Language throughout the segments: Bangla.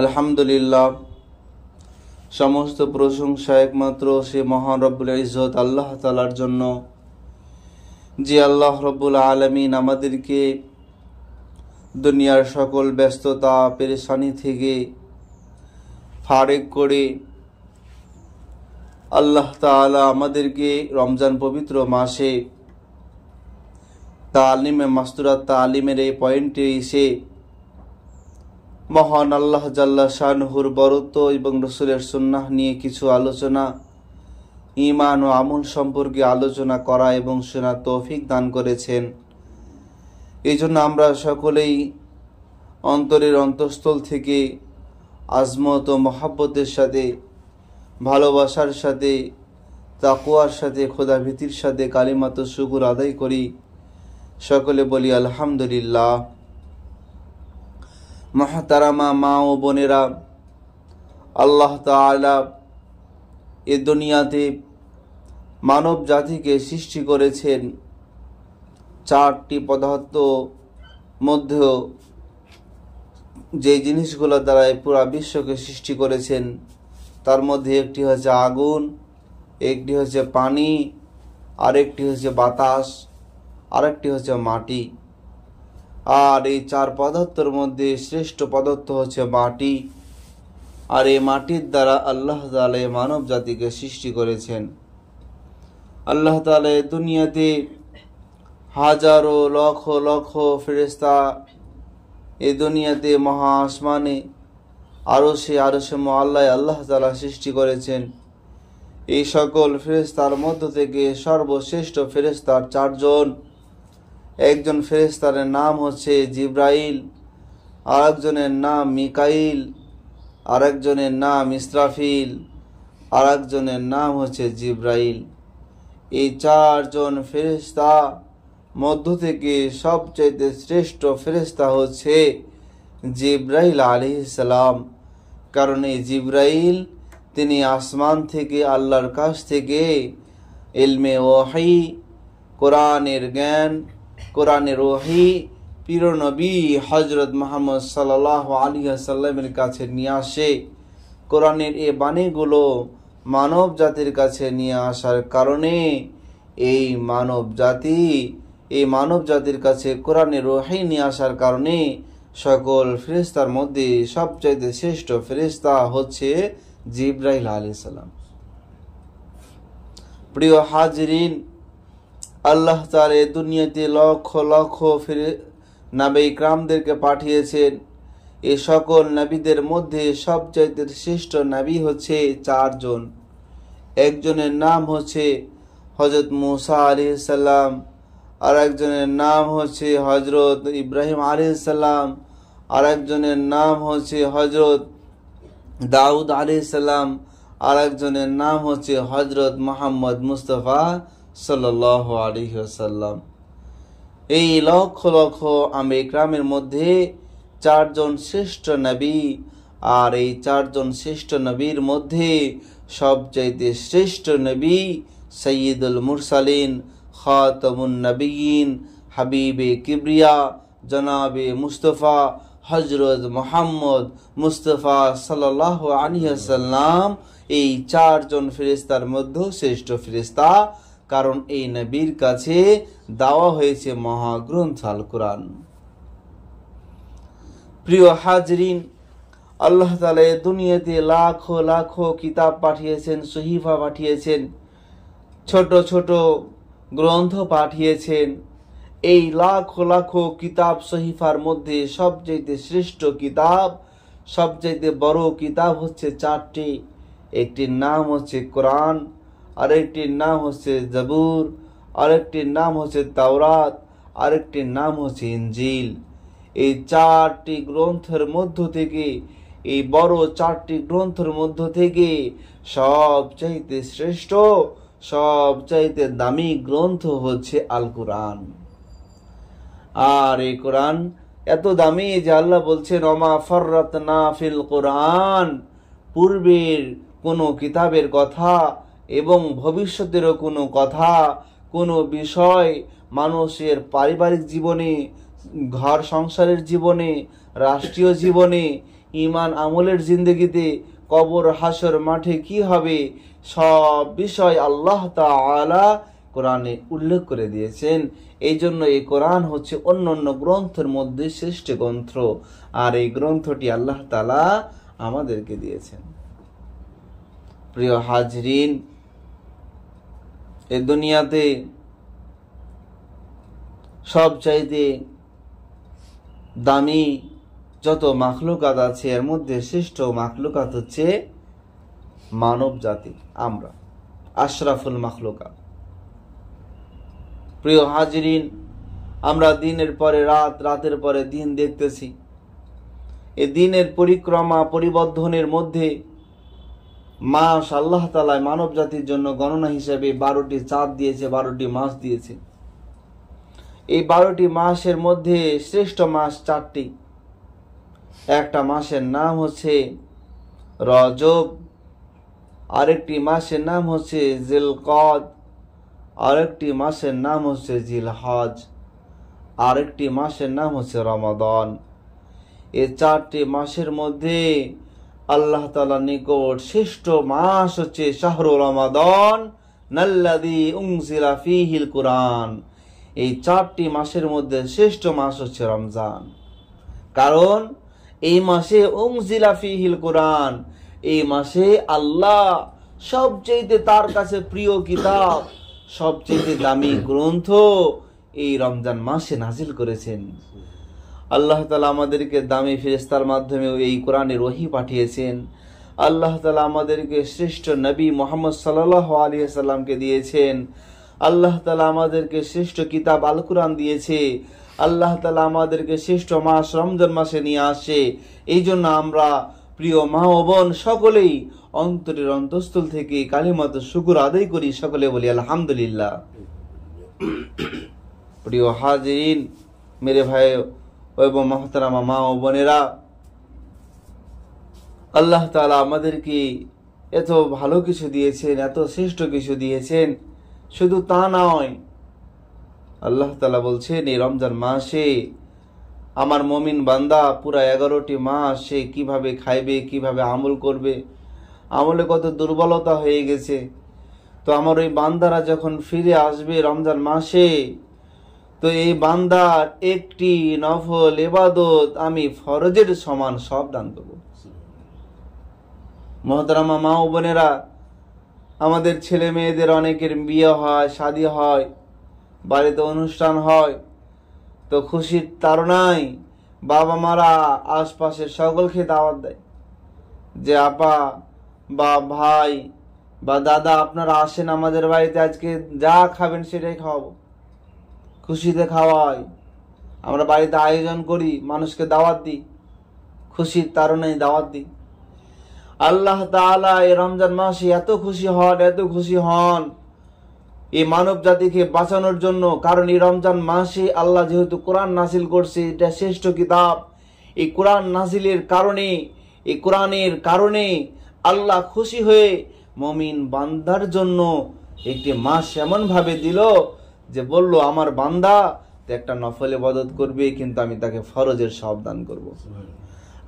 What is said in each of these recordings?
আলহামদুলিল্লাহ সমস্ত প্রশংসা একমাত্র সে মহান রব্বুল ইজত আল্লাহ তালার জন্য যে আল্লাহ রব্বুল আলমিন আমাদেরকে দুনিয়ার সকল ব্যস্ততা পেরেশানি থেকে ফারেক করে আল্লাহ তালা আমাদেরকে রমজান পবিত্র মাসে তালিমে মাস্তুরা তালিমের এই পয়েন্টে এসে মহান আল্লাহ জাল্লা শাহনহুর বরত এবং রসুলের সুন্নাহ নিয়ে কিছু আলোচনা ইমান ও আমল সম্পর্কে আলোচনা করা এবং শোনা তৌফিক দান করেছেন এই জন্য আমরা সকলেই অন্তরের অন্তঃস্থল থেকে আজমত ও মহাব্বতের সাথে ভালোবাসার সাথে তাকুয়ার সাথে খোদাভীতির সাথে কালীমাত শুকুর আদায় করি সকলে বলি আলহামদুলিল্লাহ মহাতারামা মা ও বোনেরা আল্লাহ তালা এ দুনিয়াতে মানব জাতিকে সৃষ্টি করেছেন চারটি পদার্থ মধ্যেও যে জিনিসগুলো দ্বারা পুরা বিশ্বকে সৃষ্টি করেছেন তার মধ্যে একটি হচ্ছে আগুন একটি হচ্ছে পানি আরেকটি হচ্ছে বাতাস আরেকটি হচ্ছে মাটি আর এই চার পদার্থের মধ্যে শ্রেষ্ঠ পদার্থ হচ্ছে মাটি আর এই মাটির দ্বারা আল্লাহ তালে মানব জাতিকে সৃষ্টি করেছেন আল্লাহ তালে দুনিয়াতে হাজারো লক্ষ লক্ষ ফেরিস্তা এ দুনিয়াতে মহা আসমানে আরও সে আরো সে মহল্লায় আল্লাহ তালা সৃষ্টি করেছেন এই সকল ফেরেস্তার মধ্য থেকে সর্বশ্রেষ্ঠ ফেরেস্তার চারজন একজন ফেরেস্তার নাম হচ্ছে জিব্রাইল আরেকজনের নাম মিকাইল আরেকজনের নাম ইসরাফিল আরেকজনের নাম হচ্ছে জিব্রাইল এই চারজন ফেরিস্তা মধ্য থেকে সবচাইতে শ্রেষ্ঠ ফেরিস্তা হচ্ছে জিব্রাইল আলী ইসলাম কারণ এই জিব্রাইল তিনি আসমান থেকে আল্লাহর কাছ থেকে এলমে ওয়াহি কোরআনের জ্ঞান কোরআনে রোহি পীরনবী হজরত মোহাম্মদ সাল্লাহ আলী আসাল্লামের কাছে নিয়ে আসে কোরআনের এ বাণীগুলো মানব জাতির কাছে নিয়ে আসার কারণে এই মানব জাতি এই মানব জাতির কাছে কোরআনের ওহাই নিয়ে আসার কারণে সকল ফেরিস্তার মধ্যে সবচাইতে শ্রেষ্ঠ ফেরিস্তা হচ্ছে জিব্রাহিল আলি সাল্লাম প্রিয় হাজরিন আল্লাহ তার এ দুনিয়াতে লক্ষ লক্ষ ফিরে নাবে ইকরামদেরকে পাঠিয়েছেন এ সকল নাবীদের মধ্যে সবচাইতে শ্রেষ্ঠ নাবি হচ্ছে চারজন একজনের নাম হচ্ছে হজরত মুসা আলিহাল্লাম আর একজনের নাম হচ্ছে হজরত ইব্রাহিম আলিহাল্লাম আর একজনের নাম হচ্ছে হজরত দাউদ আলিহাল্লাম আর একজনের নাম হচ্ছে হজরত মোহাম্মদ মুস্তফা সাল্লাহ আলিহাসাল্লাম এই লক্ষ লক্ষ আমি গ্রামের মধ্যে চারজন শ্রেষ্ঠ নবী আর এই চারজন শ্রেষ্ঠ নবীর মধ্যে সবচাইতে শ্রেষ্ঠ নবী সৈয়দুল মুরসালিন খাতমুন নবীন হাবিবে কিবরিয়া জনাবে মুস্তফা হজরত মোহাম্মদ মুস্তফা সাল্লাহ আলিয়াল্লাম এই চারজন ফেরিস্তার মধ্যেও শ্রেষ্ঠ ফেরিস্তা কারণ এই নবীর কাছে দাওয়া হয়েছে মহাগ্রন্থ আল কোরআন প্রিয় হাজরিন আল্লাহ তালে দুনিয়াতে লাখো লাখো কিতাব পাঠিয়েছেন সহিফা পাঠিয়েছেন ছোট ছোট গ্রন্থ পাঠিয়েছেন এই লাখো লাখো কিতাব সহিফার মধ্যে সবচেয়ে শ্রেষ্ঠ কিতাব সবচেয়ে বড় কিতাব হচ্ছে চারটি একটির নাম হচ্ছে কোরআন আরেকটির নাম হচ্ছে জাবুর আরেকটির নাম হচ্ছে তাওরাত আরেকটির নাম হচ্ছে ইঞ্জিল এই চারটি গ্রন্থের মধ্য থেকে এই বড় চারটি গ্রন্থের মধ্য থেকে সবচাইতে শ্রেষ্ঠ সবচাইতে দামি গ্রন্থ হচ্ছে আল কোরআন আর এই কোরআন এত দামি যে আল্লাহ বলছেন রমা ফররাত না ফিল কোরআন পূর্বের কোনো কিতাবের কথা এবং ভবিষ্যতেরও কোনো কথা কোনো বিষয় মানুষের পারিবারিক জীবনে ঘর সংসারের জীবনে রাষ্ট্রীয় জীবনে ইমান আমলের জিন্দগিতে কবর হাসর মাঠে কি হবে সব বিষয় আল্লাহ তালা কোরআনে উল্লেখ করে দিয়েছেন এই জন্য এই কোরআন হচ্ছে অন্য অন্য গ্রন্থের মধ্যে শ্রেষ্ঠ গ্রন্থ আর এই গ্রন্থটি আল্লাহ তালা আমাদেরকে দিয়েছেন প্রিয় হাজরিন এ দুনিয়াতে সব চাইতে দামি যত মাখলুকাত আছে এর মধ্যে শ্রেষ্ঠ মাখলুকাত হচ্ছে মানব জাতি আমরা আশরাফুল মাখলুকাত প্রিয় হাজিরিন আমরা দিনের পরে রাত রাতের পরে দিন দেখতেছি এ দিনের পরিক্রমা পরিবর্ধনের মধ্যে মাস আল্লাহ তালায় মানব জাতির জন্য গণনা হিসেবে বারোটি চাঁদ দিয়েছে বারোটি মাস দিয়েছে এই বারোটি মাসের মধ্যে শ্রেষ্ঠ মাস চারটি একটা মাসের নাম হচ্ছে রজব আরেকটি মাসের নাম হচ্ছে জিলকদ আরেকটি মাসের নাম হচ্ছে জিলহজ আরেকটি মাসের নাম হচ্ছে রমাদন এই চারটি মাসের মধ্যে আল্লাহ তালার নিকট শ্রেষ্ঠ মাস হচ্ছে শাহরুল রমাদন নাল্লাদি উংসিলা ফিহিল কোরআন এই চারটি মাসের মধ্যে শ্রেষ্ঠ মাস হচ্ছে রমজান কারণ এই মাসে উংজিলা ফিহিল কোরআন এই মাসে আল্লাহ সবচেয়ে তার কাছে প্রিয় কিতাব সবচেয়েতে দামি গ্রন্থ এই রমজান মাসে নাজিল করেছেন আল্লাহ তালা আমাদেরকে দামি ফেরিস্তার মাধ্যমেও এই কোরআনে রহি পাঠিয়েছেন আল্লাহ তালা আমাদেরকে শ্রেষ্ঠ নবী মোহাম্মদ সাল আলিয়া সাল্লামকে দিয়েছেন আল্লাহ তালা আমাদেরকে শ্রেষ্ঠ কিতাব আল কোরআন দিয়েছে আল্লাহ তালা আমাদেরকে শ্রেষ্ঠ মাস রমজান মাসে নিয়ে আসে এই জন্য আমরা প্রিয় মা ও বোন সকলেই অন্তরের অন্তঃস্থল থেকে কালিমাত শুকুর আদায় করি সকলে বলি আলহামদুলিল্লাহ প্রিয় হাজিন মেরে ভাই এবং মহতারামা মা ও বোনেরা আল্লাহ তালা আমাদেরকে এত ভালো কিছু দিয়েছেন এত শ্রেষ্ঠ কিছু দিয়েছেন শুধু তা নয় আল্লাহ তালা বলছেন এই রমজান মাসে আমার মমিন বান্দা পুরা এগারোটি মাস সে কীভাবে খাইবে কিভাবে আমল করবে আমলে কত দুর্বলতা হয়ে গেছে তো আমার ওই বান্দারা যখন ফিরে আসবে রমজান মাসে তো এই বান্দার একটি নফল এবাদত আমি ফরজের সমান সব দান দেব মহতারামা মা ও বোনেরা আমাদের ছেলে মেয়েদের অনেকের বিয়ে হয় শাদী হয় বাড়িতে অনুষ্ঠান হয় তো খুশির তারণায় বাবা মারা আশপাশের সকলকে দাওয়াত দেয় যে আপা বা ভাই বা দাদা আপনারা আসেন আমাদের বাড়িতে আজকে যা খাবেন সেটাই খাওয়াবো খুশিতে খাওয়াই আমরা বাড়িতে আয়োজন করি মানুষকে দাওয়াত দিই খুশির তারণে দাওয়াত দিই আল্লাহ তালা এই রমজান মাসে এত খুশি হন এত খুশি হন এই মানব জাতিকে বাঁচানোর জন্য কারণ এই রমজান মাসে আল্লাহ যেহেতু কোরআন নাসিল করছে এটা শ্রেষ্ঠ কিতাব এই কোরআন নাসিলের কারণে এই কোরআনের কারণে আল্লাহ খুশি হয়ে মমিন বান্দার জন্য একটি মাস এমনভাবে দিল যে বলল আমার বান্দা একটা নফল ইবাদত করবে কিন্তু আমি তাকে ফরজের সব দান করব।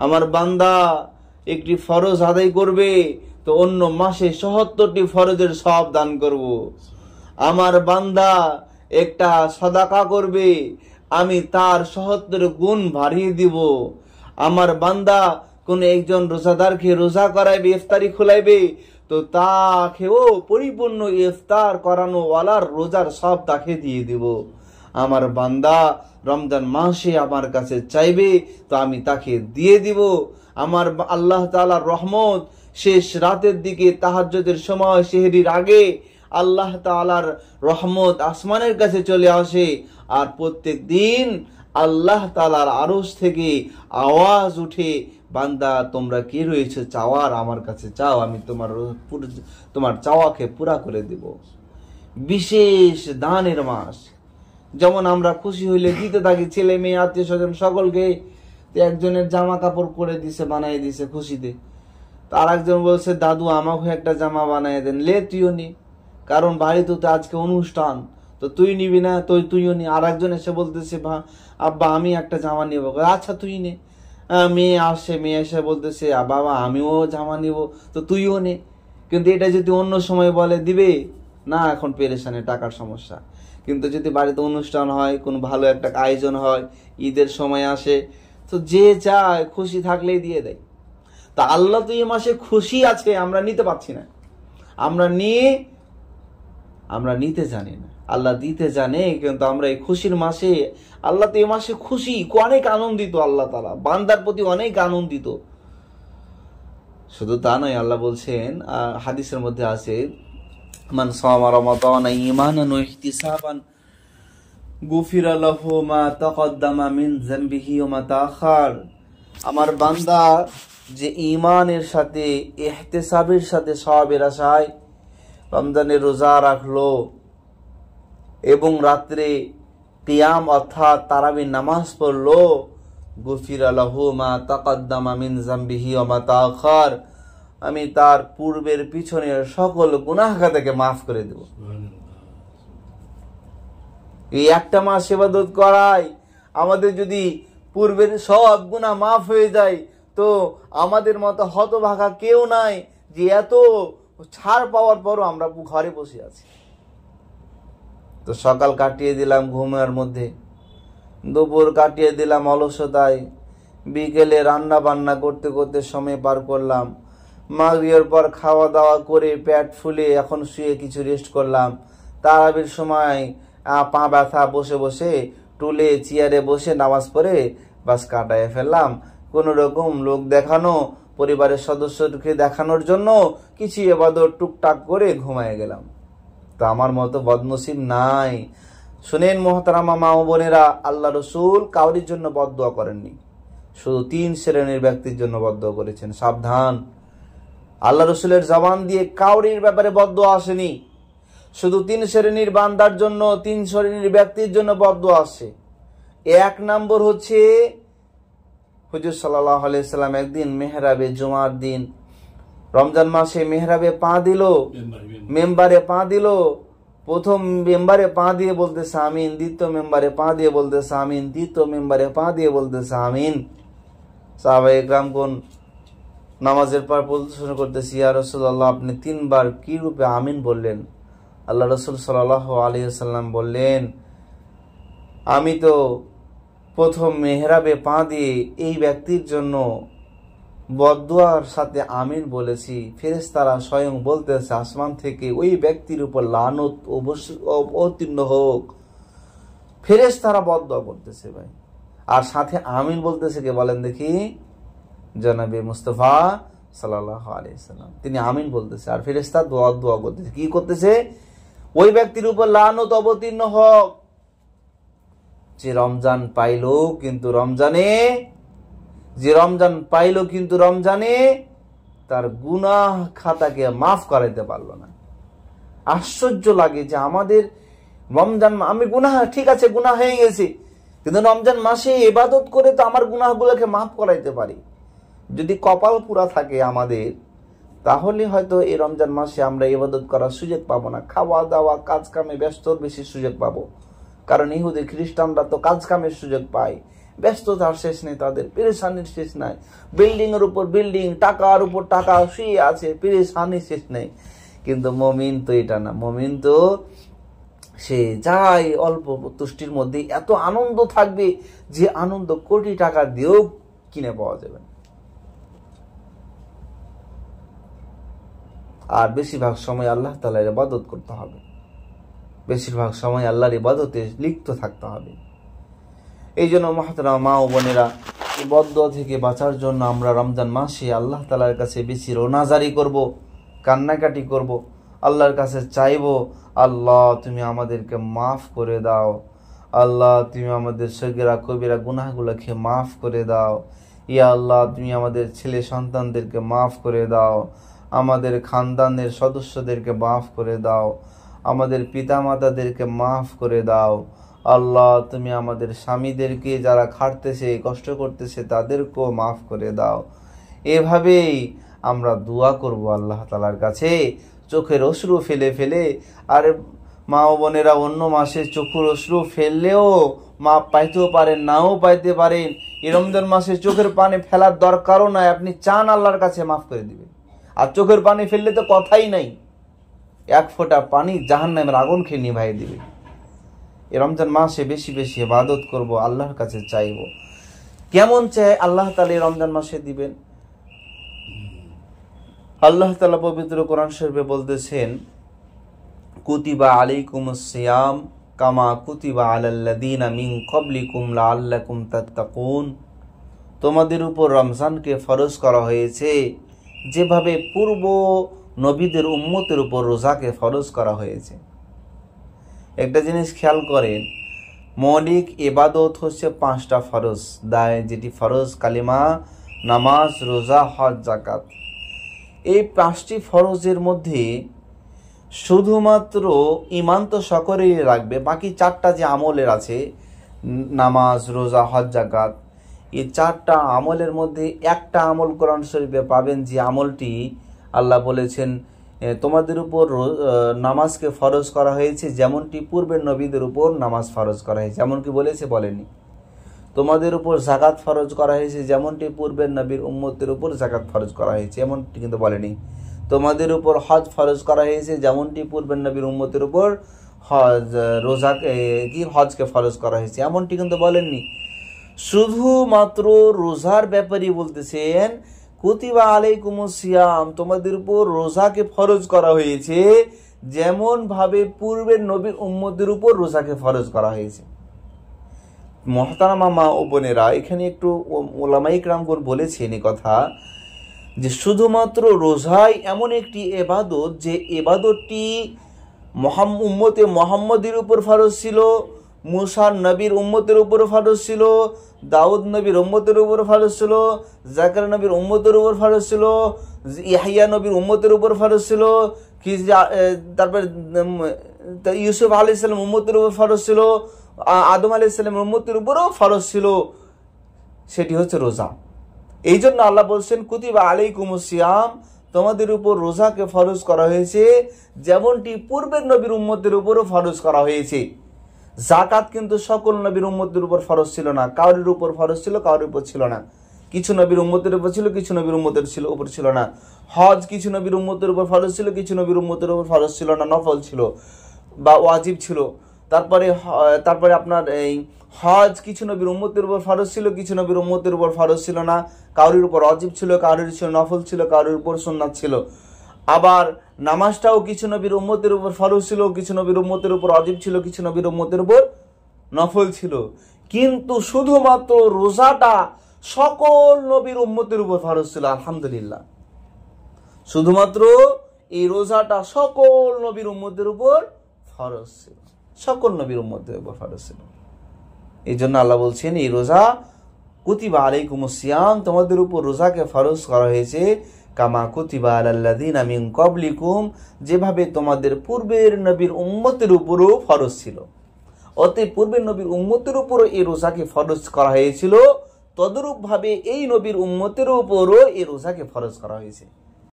আমার বান্দা একটি ফরজ আদায় করবে তো অন্য মাসে সহত্তরটি ফরজের সব দান করব। আমার বান্দা একটা সদাকা করবে আমি তার সহত্তর গুণ বাড়িয়ে দিব আমার বান্দা কোন একজন রোজাদারকে রোজা করাইবে ইফতারি খোলাইবে তো তা খেয়েও পরিপূর্ণ ইফতার করানো ওয়ালার রোজার সব তাকে দিয়ে দিব আমার বান্দা রমজান মাসে আমার কাছে চাইবে তো আমি তাকে দিয়ে দিব আমার আল্লাহ তালার রহমত শেষ রাতের দিকে তাহাজ্যদের সময় শেহরির আগে আল্লাহ তালার রহমত আসমানের কাছে চলে আসে আর প্রত্যেক দিন আল্লাহ তালার আরস থেকে আওয়াজ উঠে বান্দা তোমরা কি রয়েছে চাওয়ার আমার কাছে চাও আমি তোমার তোমার চাওয়াকে পুরা করে দেব বিশেষ দানের মাস যেমন আমরা খুশি হইলে দিতে থাকি ছেলে মেয়ে আত্মীয় স্বজন সকলকে একজনের জামা কাপড় করে দিছে বানাই দিছে খুশিতে আর একজন বলছে দাদু আমাকে একটা জামা বানাই দেন লে তুইও নি কারণ বাড়িতে তো আজকে অনুষ্ঠান তো তুই নিবি না তুই তুইও নি আর একজন এসে বলতেছে আব্বা আমি একটা জামা নেবো আচ্ছা তুই নে মেয়ে আসে মেয়ে এসে বলতেছে বাবা আমিও জামা নিব তো তুইও নে কিন্তু এটা যদি অন্য সময় বলে দিবে না এখন পেরেশানে টাকার সমস্যা কিন্তু যদি বাড়িতে অনুষ্ঠান হয় কোনো ভালো একটা আয়োজন হয় ঈদের সময় আসে তো যে চায় খুশি থাকলেই দিয়ে দেয় তা আল্লাহ তো এই মাসে খুশি আছে আমরা নিতে পারছি না আমরা নিয়ে আমরা নিতে জানি না আল্লাহ দিতে জানে কিন্তু আমরা এই খুশির মাসে আল্লাহ তো এই মাসে খুশি অনেক আনন্দিত আল্লাহ তালা বান্দার প্রতি অনেক আনন্দিত শুধু তা নয় আল্লাহ বলছেন হাদিসের মধ্যে আছে মান সামা রমাদান ঈমানান ওয়া ইহতিসাবান গুফিরা লাহু মা তাকাদ্দামা মিন যামবিহি ওয়া মা তাআখার আমার বান্দা যে ইমানের সাথে এহতেসাবের সাথে সওয়াবের আশায় রমজানের রোজা রাখলো এবং রাত্রে কিয়াম অর্থাৎ তারাবি নামাজ পড়ল গুফির আলাহু মা তাকাদ্দামা মিন জাম্বিহি অমা তাখার আমি তার পূর্বের পিছনের সকল গুনাহগা থেকে মাফ করে দেব এই একটা মাস সেবাদত করায় আমাদের যদি পূর্বের সব গুণা মাফ হয়ে যায় তো আমাদের মতো হতভাগা কেউ নাই যে এত ছাড় পাওয়ার পরও আমরা ঘরে বসে আছি তো সকাল কাটিয়ে দিলাম ঘুমের মধ্যে দুপুর কাটিয়ে দিলাম অলসতায় বিকেলে রান্না বান্না করতে করতে সময় পার করলাম বিয়ের পর খাওয়া দাওয়া করে প্যাট ফুলে এখন শুয়ে কিছু রেস্ট করলাম তারাবির সময় পা ব্যথা বসে বসে টুলে চেয়ারে বসে নামাজ পড়ে বাস কাটায় ফেললাম কোনো রকম লোক দেখানো পরিবারের সদস্যকে দেখানোর জন্য কিছু এবাদর টুকটাক করে ঘুমায় গেলাম তো আমার মতো বদনসিব নাই শুনেন মোহতারামা মা বোনেরা আল্লাহ রসুল কাউরির জন্য বদয়া করেননি শুধু তিন শ্রেণীর ব্যক্তির জন্য বদয়া করেছেন সাবধান আল্লাহ রসুলের জবান দিয়ে কাউরির ব্যাপারে বদয়া আসেনি শুধু তিন শ্রেণীর বান্দার জন্য তিন শ্রেণীর ব্যক্তির জন্য বদয়া আসে এক নম্বর হচ্ছে হুজুর সাল্লাহ আলাইসাল্লাম একদিন মেহরাবে জুমার দিন রমজান মাসে মেহরাবে পা দিল মেম্বারে পা দিল প্রথম মেম্বারে পা দিয়ে বলতে সামিন দ্বিতীয় মেম্বারে পা দিয়ে বলতে সামিন দ্বিতীয় মেম্বারে পা দিয়ে বলতেছে আমিন সাহাবাই গ্রাম কোন নামাজের পর প্রদর্শন করতেছি ইয়া আল্লাহ আপনি তিনবার কি রূপে আমিন বললেন আল্লাহ রসুল আলী সাল্লাম বললেন আমি তো প্রথম মেহরাবে পা দিয়ে এই ব্যক্তির জন্য বদুয়ার সাথে আমিন বলেছি ফেরেস তারা স্বয়ং বলতেছে আসমান থেকে ওই ব্যক্তির উপর লানত অবশ্য অবতীর্ণ হোক ফেরেস তারা বদুয়া করতেছে ভাই আর সাথে আমিন বলতেছে কে বলেন দেখি জনাবে মুস্তফা সাল্লাহ আলিয়াল্লাম তিনি আমিন বলতেছে আর ফেরেস্তা দোয়া দোয়া করতেছে কি করতেছে ওই ব্যক্তির উপর লানত অবতীর্ণ হোক যে রমজান পাইল কিন্তু রমজানে যে রমজান পাইল কিন্তু রমজানে তার গুনা খাতাকে মাফ করাইতে পারল না আশ্চর্য লাগে যে আমাদের রমজান আমি গুনাহ ঠিক আছে গুনা হয়ে গেছি কিন্তু রমজান মাসে এবাদত করে তো আমার গুনাহগুলোকে মাফ করাইতে পারি যদি কপাল পুরা থাকে আমাদের তাহলে হয়তো এই রমজান মাসে আমরা এবাদত করার সুযোগ পাবো না খাওয়া দাওয়া কাজ কামে ব্যস্তর বেশি সুযোগ পাবো কারণ ইহুদি খ্রিস্টানরা তো কাজ কামের সুযোগ পায় ব্যস্ততার শেষ নেই তাদের পেরেশানির শেষ নাই বিল্ডিংয়ের উপর বিল্ডিং টাকার উপর টাকা শুয়ে আছে পেরেশানি শেষ নেই কিন্তু মমিন তো এটা না মমিন তো সে যাই অল্প তুষ্টির মধ্যে এত আনন্দ থাকবে যে আনন্দ কোটি টাকা দিয়েও কিনে পাওয়া যাবে আর বেশিরভাগ সময় আল্লাহ তালা ইবাদত করতে হবে বেশিরভাগ সময় আল্লাহর ইবাদতে লিপ্ত থাকতে হবে এই জন্য মহাতারা মা ও বোনেরা বদ্ধ থেকে বাঁচার জন্য আমরা রমজান মাসে আল্লাহ তালার কাছে বেশি রোনাজারি করব কান্নাকাটি করব আল্লাহর কাছে চাইব আল্লাহ তুমি আমাদেরকে মাফ করে দাও আল্লাহ তুমি আমাদের সগেরা কবিরা গুনাহগুলোকে মাফ করে দাও ইয়া আল্লাহ তুমি আমাদের ছেলে সন্তানদেরকে মাফ করে দাও আমাদের খানদানের সদস্যদেরকে মাফ করে দাও আমাদের পিতামাতাদেরকে মাফ করে দাও আল্লাহ তুমি আমাদের স্বামীদেরকে যারা খাটতেছে কষ্ট করতেছে তাদেরকেও মাফ করে দাও এভাবেই আমরা দোয়া করব আল্লাহ তালার কাছে চোখের অশ্রু ফেলে ফেলে আর মা ও বোনেরা অন্য মাসে চোখের অশ্রু ফেললেও মা পাইতেও পারেন নাও পাইতে পারেন এরমদের মাসে চোখের পানি ফেলার দরকারও নাই আপনি চান আল্লাহর কাছে মাফ করে দিবেন আর চোখের পানি ফেললে তো কথাই নাই এক ফোঁটা পানি জাহান্নামের আগুন খেয়ে নিভাই দিবে এ রমজান মাসে বেশি বেশি ইবাদত করব আল্লাহর কাছে চাইব কেমন চাই আল্লাহ তালা এই রমজান মাসে দিবেন আল্লাহ তালা পবিত্র কোরআন শরীফে বলতেছেন কুতিবা আলাইকুম সিয়াম কামা কুতিবা আলাল্লাদিন মিং কবলিকুম লা আল্লাকুম তাত্তাকুন তোমাদের উপর রমজানকে ফরজ করা হয়েছে যেভাবে পূর্ব নবীদের উম্মতের উপর রোজাকে ফরজ করা হয়েছে একটা জিনিস খেয়াল করেন মৌলিক এবাদত হচ্ছে পাঁচটা ফরজ দায় যেটি ফরজ কালিমা নামাজ রোজা হজ জাকাত এই পাঁচটি ফরজের মধ্যে শুধুমাত্র ইমান তো সকলেরই রাখবে বাকি চারটা যে আমলের আছে নামাজ রোজা হজ জাকাত এই চারটা আমলের মধ্যে একটা আমল কোরআন শরীফে পাবেন যে আমলটি আল্লাহ বলেছেন তোমাদের উপর নামাজকে ফরজ করা হয়েছে যেমনটি পূর্বের নবীদের উপর নামাজ ফরজ করা হয়েছে এমনকি বলেছে বলেনি তোমাদের উপর জাকাত ফরজ করা হয়েছে যেমনটি পূর্বের নবীর উম্মতের উপর জাকাত ফরজ করা হয়েছে এমনটি কিন্তু বলেনি তোমাদের উপর হজ ফরজ করা হয়েছে যেমনটি পূর্বের নবীর উম্মতের উপর হজ রোজাকে কি হজকে ফরজ করা হয়েছে এমনটি কিন্তু বলেননি শুধুমাত্র রোজার ব্যাপারই বলতেছেন কুতিবা আলাইকুম সিয়াম তোমাদের উপর রোজাকে ফরজ করা হয়েছে যেমনভাবে পূর্বের নবীর উম্মদের উপর রোজাকে ফরজ করা হয়েছে মহতারামা মা ও বোনেরা এখানে একটু ওলামাই রামগোর বলেছেন এ কথা যে শুধুমাত্র রোজাই এমন একটি এবাদত যে এবাদতটি মহাম উম্মতে মোহাম্মদের উপর ফরজ ছিল মুসার নবীর উম্মতের উপর ফারজ ছিল দাউদ নবীর উম্মতের উপর ফারজ ছিল জাকার নবীর উম্মতের উপর ফারজ ছিল ইহাইয়া নবীর উম্মতের উপর ফারজ ছিল কি তারপর ইউসুফ আলি ইসলাম উম্মতের উপর ফারস ছিল আদম আলি ইসলামের উম্মতের উপরও ফরজ ছিল সেটি হচ্ছে রোজা এই জন্য আল্লাহ বলছেন কুতিবা আলী কুমুসিয়াম তোমাদের উপর রোজাকে ফরজ করা হয়েছে যেমনটি পূর্বের নবীর উম্মতের উপরও ফরজ করা হয়েছে জাকাত কিন্তু সকল নবীর উম্মতির উপর ফরজ ছিল না কাউরির উপর ফরজ ছিল কাউরির উপর ছিল না কিছু নবীর উম্মতের উপর ছিল কিছু নবীর উম্মতের ছিল উপর ছিল না হজ কিছু নবীর উম্মতের উপর ফরজ ছিল কিছু নবীর উম্মতের উপর ফরজ ছিল না নফল ছিল বা ওয়াজিব ছিল তারপরে তারপরে আপনার এই হজ কিছু নবীর উম্মতের উপর ফরজ ছিল কিছু নবীর উম্মতের উপর ফরজ ছিল না কারোর উপর অজীব ছিল কারোর ছিল নফল ছিল কারোর উপর সুন্নাত ছিল আবার নামাজটাও কিছু নবীর উম্মতের উপর ফরজ ছিল কিছু নবীর উম্মতের উপর অজীব ছিল কিছু নবীর উম্মতের উপর নফল ছিল কিন্তু শুধুমাত্র রোজাটা সকল নবীর উম্মতের উপর ফরজ ছিল আলহামদুলিল্লাহ শুধুমাত্র এই রোজাটা সকল নবীর উম্মতের উপর ফরজ ছিল সকল নবীর উম্মতের উপর ফরজ ছিল এই জন্য আল্লাহ বলছেন এই রোজা কুতিবা আলাইকুম সিয়াম তোমাদের উপর রোজাকে ফরজ করা হয়েছে কামা কুতিবা আলাল্লাদিন আমি কবলিকুম যেভাবে তোমাদের পূর্বের নবীর উম্মতের উপরও ফরজ ছিল অতএব পূর্বের নবীর উম্মতের উপরও এই রোজাকে ফরজ করা হয়েছিল তদরূপভাবে এই নবীর উম্মতের উপরও এই রোজাকে ফরজ করা হয়েছে